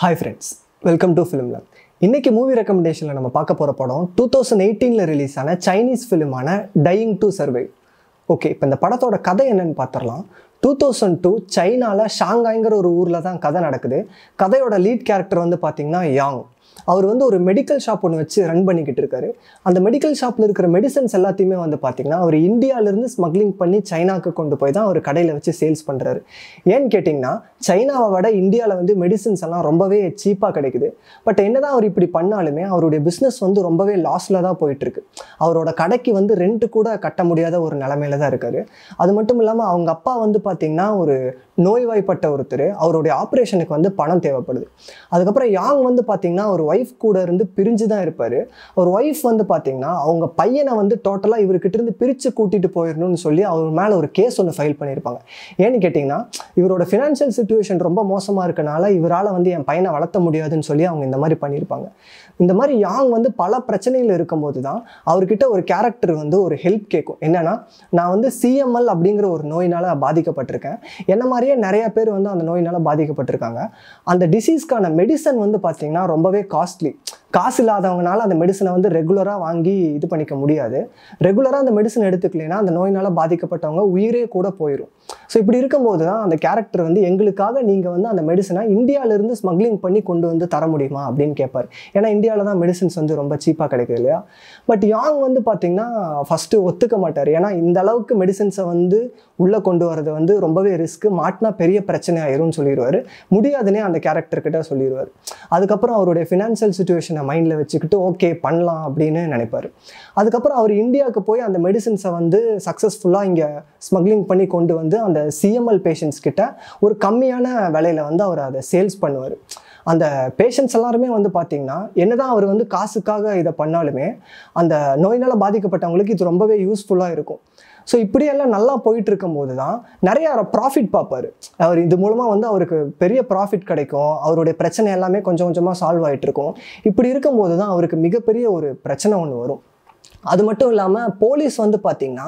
hi friends welcome to film love இன்றைக்கி movie ரெக்கமெண்டேஷனில் நம்ம பார்க்க போகிற படம் டூ தௌசண்ட் எயிட்டீனில் ரிலீஸ் ஆன சைனீஸ் ஃபிலிமான டையிங் டு சர்வை ஓகே இப்போ இந்த படத்தோட கதை என்னன்னு பார்த்துடலாம் டூ தௌசண்ட் டூ சைனாவில் ஷாங்காய்ங்கிற ஒரு ஊரில் தான் கதை நடக்குது கதையோட லீட் கேரக்டர் வந்து பார்த்திங்கன்னா யாங் அவர் வந்து ஒரு மெடிக்கல் ஷாப் ஒன்று வச்சு ரன் பண்ணிக்கிட்டு இருக்காரு அந்த மெடிக்கல் ஷாப்பில் இருக்கிற மெடிசன்ஸ் எல்லாத்தையுமே வந்து பார்த்திங்கன்னா அவர் இந்தியாவிலேருந்து ஸ்மக்லிங் பண்ணி சைனாவுக்கு கொண்டு போய் தான் அவர் கடையில் வச்சு சேல்ஸ் பண்ணுறாரு ஏன்னு கேட்டிங்கன்னா சைனாவை விட இந்தியாவில் வந்து மெடிசன்ஸ் எல்லாம் ரொம்பவே சீப்பாக கிடைக்குது பட் என்ன தான் அவர் இப்படி பண்ணாலுமே அவருடைய பிஸ்னஸ் வந்து ரொம்பவே லாஸில் தான் போயிட்டுருக்கு அவரோட கடைக்கு வந்து ரெண்ட்டு கூட கட்ட முடியாத ஒரு நிலமையில தான் இருக்காரு அது மட்டும் இல்லாமல் அவங்க அப்பா வந்து பார்த்திங்கன்னா ஒரு நோய்வாய்ப்பட்ட ஒருத்தர் அவருடைய ஆப்ரேஷனுக்கு வந்து பணம் தேவைப்படுது அதுக்கப்புறம் யாங் வந்து பார்த்திங்கன்னா அவர் ஒய்ஃப் கூட இருந்து பிரிஞ்சு தான் இருப்பார் அவர் ஒய்ஃப் வந்து பார்த்திங்கன்னா அவங்க பையனை வந்து டோட்டலாக இவர்கிட்ட இருந்து பிரித்து கூட்டிகிட்டு போயிடணும்னு சொல்லி அவர் மேலே ஒரு கேஸ் ஒன்று ஃபைல் பண்ணியிருப்பாங்க ஏன்னு கேட்டிங்கன்னா இவரோட ஃபினான்ஷியல் சுச்சுவேஷன் ரொம்ப மோசமாக இருக்கனால இவரால் வந்து என் பையனை வளர்த்த முடியாதுன்னு சொல்லி அவங்க இந்த மாதிரி பண்ணியிருப்பாங்க இந்த மாதிரி யாங் வந்து பல பிரச்சனையில் இருக்கும்போது தான் அவர்கிட்ட ஒரு கேரக்டர் வந்து ஒரு ஹெல்ப் கேட்கும் என்னென்னா நான் வந்து சிஎம்எல் அப்படிங்கிற ஒரு நோயினால் பாதிக்கப்பட்டிருக்கேன் என்ன மாதிரி நிறைய நிறைய பேர் வந்து அந்த நோயினால் பாதிக்கப்பட்டிருக்காங்க அந்த டிசீஸ்க்கான மெடிசன் வந்து பார்த்தீங்கன்னா ரொம்பவே காஸ்ட்லி காசு இல்லாதவங்கனால அந்த மெடிசனை வந்து ரெகுலராக வாங்கி இது பண்ணிக்க முடியாது ரெகுலராக அந்த மெடிசன் எடுத்துக்கலைன்னா அந்த நோயினால் பாதிக்கப்பட்டவங்க உயிரே கூட போயிடும் ஸோ இப்படி இருக்கும்போது தான் அந்த கேரக்டர் வந்து எங்களுக்காக நீங்கள் வந்து அந்த மெடிசனை இந்தியாவிலேருந்து ஸ்மக்லிங் பண்ணி கொண்டு வந்து தர முடியுமா அப்படின்னு கேட்பார் ஏன்னா இந்தியாவில் தான் மெடிசன்ஸ் வந்து ரொம்ப சீப்பாக கிடைக்குது இல்லையா பட் யாங் வந்து பார்த்திங்கன்னா ஃபஸ்ட்டு ஒத்துக்க மாட்டார் ஏன்னா இந்த அளவுக்கு மெடிசன்ஸை வந்து உள்ளே கொண்டு வரது வந்து ரொம்பவே ரிஸ்க்கு மாட்டினா பெரிய பிரச்சனை ஆயிரும்னு சொல்லிடுவார் முடியாதுன்னே அந்த கேரக்டர்கிட்ட சொல்லிடுவார் அதுக்கப்புறம் அவருடைய ஃபினான்ஷியல் சுச்சுவேஷனை மைண்டில் வச்சுக்கிட்டு ஓகே பண்ணலாம் அப்படின்னு நினைப்பார் அதுக்கப்புறம் அவர் இந்தியாவுக்கு போய் அந்த மெடிசன்ஸை வந்து சக்ஸஸ்ஃபுல்லாக இங்கே ஸ்மக்லிங் பண்ணி கொண்டு வந்து அந்த அந்த சிஎம்எல் பேஷண்ட்ஸ் கிட்ட ஒரு கம்மியான விலையில வந்து அவர் அதை சேல்ஸ் பண்ணுவார் அந்த பேஷண்ட்ஸ் எல்லாருமே வந்து பார்த்திங்கன்னா என்னதான் அவர் வந்து காசுக்காக இதை பண்ணாலுமே அந்த நோயினால் பாதிக்கப்பட்டவங்களுக்கு இது ரொம்பவே யூஸ்ஃபுல்லாக இருக்கும் ஸோ இப்படியெல்லாம் நல்லா போயிட்டு இருக்கும்போது தான் நிறைய ப்ராஃபிட் பார்ப்பார் அவர் இது மூலமாக வந்து அவருக்கு பெரிய ப்ராஃபிட் கிடைக்கும் அவருடைய பிரச்சனை எல்லாமே கொஞ்சம் கொஞ்சமாக சால்வ் ஆகிட்டு இருக்கும் இப்படி இருக்கும்போது தான் அவருக்கு மிகப்பெரிய ஒரு பிரச்சனை ஒன்று வரும் அது மட்டும் இல்லாமல் போலீஸ் வந்து பார்த்திங்கன்னா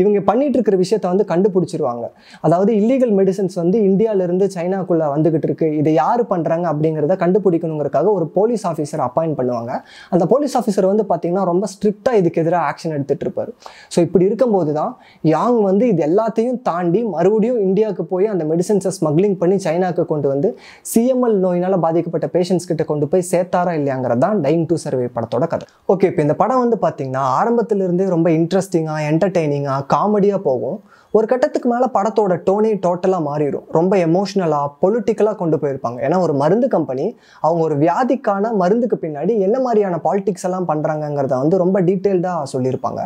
இவங்க பண்ணிட்டு இருக்கிற விஷயத்த வந்து கண்டுபிடிச்சிருவாங்க அதாவது இல்லீகல் மெடிசன்ஸ் வந்து இந்தியாவிலேருந்து சைனாக்குள்ளே வந்துக்கிட்டு இருக்கு இதை யார் பண்ணுறாங்க அப்படிங்கிறத கண்டுபிடிக்கணுங்கிறக்காக ஒரு போலீஸ் ஆஃபீஸர் அப்பாயிண்ட் பண்ணுவாங்க அந்த போலீஸ் ஆஃபீஸர் வந்து பார்த்திங்கன்னா ரொம்ப ஸ்ட்ரிக்டாக இதுக்கு எதிராக ஆக்ஷன் எடுத்துகிட்டு இருப்பார் ஸோ இப்படி இருக்கும்போது தான் யாங் வந்து இது எல்லாத்தையும் தாண்டி மறுபடியும் இந்தியாவுக்கு போய் அந்த மெடிசன்ஸை ஸ்மக்லிங் பண்ணி சைனாவுக்கு கொண்டு வந்து சிஎம்எல் நோயினால் பாதிக்கப்பட்ட பேஷண்ட்ஸ் கிட்ட கொண்டு போய் சேர்த்தாரா இல்லையாங்கிறது தான் டைங் டூ சர்வே படத்தோட கதை ஓகே இப்போ இந்த படம் வந்து பார்த்திங்கன்னா ஆரம்பத்திலிருந்தே ரொம்ப இன்ட்ரெஸ்டிங்காக என்டர்டெய்னிங்காக காமெடியாக போகும் ஒரு கட்டத்துக்கு மேலே படத்தோட டோனே டோட்டலாக மாறிடும் ரொம்ப எமோஷ்னலாக பொலிட்டிக்கலாக கொண்டு போயிருப்பாங்க ஏன்னா ஒரு மருந்து கம்பெனி அவங்க ஒரு வியாதிக்கான மருந்துக்கு பின்னாடி என்ன மாதிரியான பாலிடிக்ஸ் எல்லாம் பண்ணுறாங்கங்கிறத வந்து ரொம்ப டீட்டெயில்டாக சொல்லியிருப்பாங்க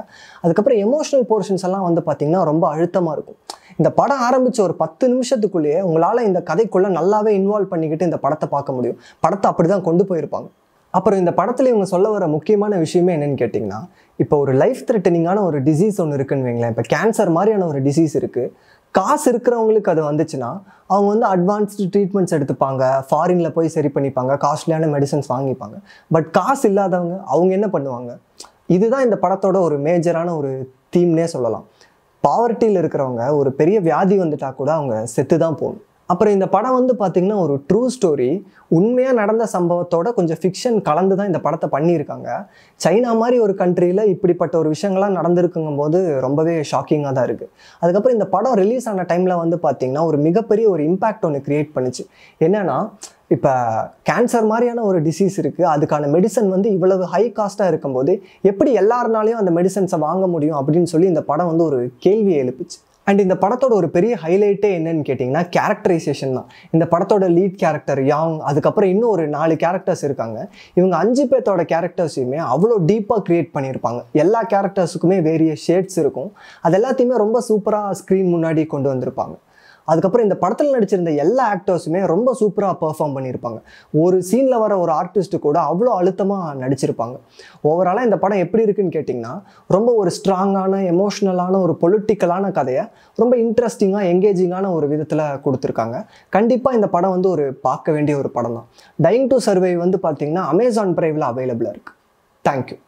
அதுக்கப்புறம் எமோஷ்னல் போர்ஷன்ஸ் எல்லாம் வந்து பார்த்திங்கன்னா ரொம்ப அழுத்தமாக இருக்கும் இந்த படம் ஆரம்பித்த ஒரு பத்து நிமிஷத்துக்குள்ளேயே உங்களால் இந்த கதைக்குள்ளே நல்லாவே இன்வால்வ் பண்ணிக்கிட்டு இந்த படத்தை பார்க்க முடியும் படத்தை அப்படி தான் கொண்டு போயிருப்பாங்க அப்புறம் இந்த படத்தில் இவங்க சொல்ல வர முக்கியமான விஷயமே என்னென்னு கேட்டிங்கன்னா இப்போ ஒரு லைஃப் த்ரெட்டனிங்கான ஒரு டிசீஸ் ஒன்று இருக்குன்னு வைங்களேன் இப்போ கேன்சர் மாதிரியான ஒரு டிசீஸ் இருக்குது காசு இருக்கிறவங்களுக்கு அது வந்துச்சுன்னா அவங்க வந்து அட்வான்ஸ்டு ட்ரீட்மெண்ட்ஸ் எடுத்துப்பாங்க ஃபாரினில் போய் சரி பண்ணிப்பாங்க காஸ்ட்லியான மெடிசன்ஸ் வாங்கிப்பாங்க பட் காசு இல்லாதவங்க அவங்க என்ன பண்ணுவாங்க இதுதான் இந்த படத்தோட ஒரு மேஜரான ஒரு தீம்னே சொல்லலாம் பாவர்ட்டியில் இருக்கிறவங்க ஒரு பெரிய வியாதி வந்துட்டால் கூட அவங்க செத்து தான் போகணும் அப்புறம் இந்த படம் வந்து பார்த்திங்கன்னா ஒரு ட்ரூ ஸ்டோரி உண்மையாக நடந்த சம்பவத்தோட கொஞ்சம் ஃபிக்ஷன் கலந்து தான் இந்த படத்தை பண்ணியிருக்காங்க சைனா மாதிரி ஒரு கண்ட்ரியில் இப்படிப்பட்ட ஒரு விஷயங்கள்லாம் நடந்திருக்குங்கும் போது ரொம்பவே ஷாக்கிங்காக தான் இருக்குது அதுக்கப்புறம் இந்த படம் ரிலீஸ் ஆன டைமில் வந்து பார்த்திங்கன்னா ஒரு மிகப்பெரிய ஒரு இம்பேக்ட் ஒன்று க்ரியேட் பண்ணிச்சு என்னென்னா இப்போ கேன்சர் மாதிரியான ஒரு டிசீஸ் இருக்குது அதுக்கான மெடிசன் வந்து இவ்வளவு ஹை காஸ்ட்டாக இருக்கும்போது எப்படி எல்லாருனாலையும் அந்த மெடிசன்ஸை வாங்க முடியும் அப்படின்னு சொல்லி இந்த படம் வந்து ஒரு கேள்வியை எழுப்பிச்சு அண்ட் இந்த படத்தோட ஒரு பெரிய ஹைலைட்டே என்னன்னு கேட்டிங்கன்னா கேரக்டரைசேஷன் தான் இந்த படத்தோட லீட் கேரக்டர் யாங் அதுக்கப்புறம் இன்னும் ஒரு நாலு கேரக்டர்ஸ் இருக்காங்க இவங்க அஞ்சு பேர்த்தோட கேரக்டர்ஸையுமே அவ்வளோ டீப்பாக க்ரியேட் பண்ணியிருப்பாங்க எல்லா கேரக்டர்ஸுக்குமே வேரிய ஷேட்ஸ் இருக்கும் அது எல்லாத்தையுமே ரொம்ப சூப்பராக ஸ்க்ரீன் முன்னாடி கொண்டு வந்திருப்பாங்க அதுக்கப்புறம் இந்த படத்தில் நடிச்சிருந்த எல்லா ஆக்டர்ஸுமே ரொம்ப சூப்பராக பெர்ஃபார்ம் பண்ணியிருப்பாங்க ஒரு சீனில் வர ஒரு ஆர்டிஸ்ட்டு கூட அவ்வளோ அழுத்தமாக நடிச்சிருப்பாங்க ஓவராலாக இந்த படம் எப்படி இருக்குன்னு கேட்டிங்கன்னா ரொம்ப ஒரு ஸ்ட்ராங்கான எமோஷ்னலான ஒரு பொலிட்டிக்கலான கதையை ரொம்ப இன்ட்ரெஸ்டிங்காக எங்கேஜிங்கான ஒரு விதத்தில் கொடுத்துருக்காங்க கண்டிப்பாக இந்த படம் வந்து ஒரு பார்க்க வேண்டிய ஒரு படம் தான் டைங் டு சர்வை வந்து பார்த்திங்கன்னா அமேசான் ப்ரைவில் அவைலபிளாக இருக்குது தேங்க்யூ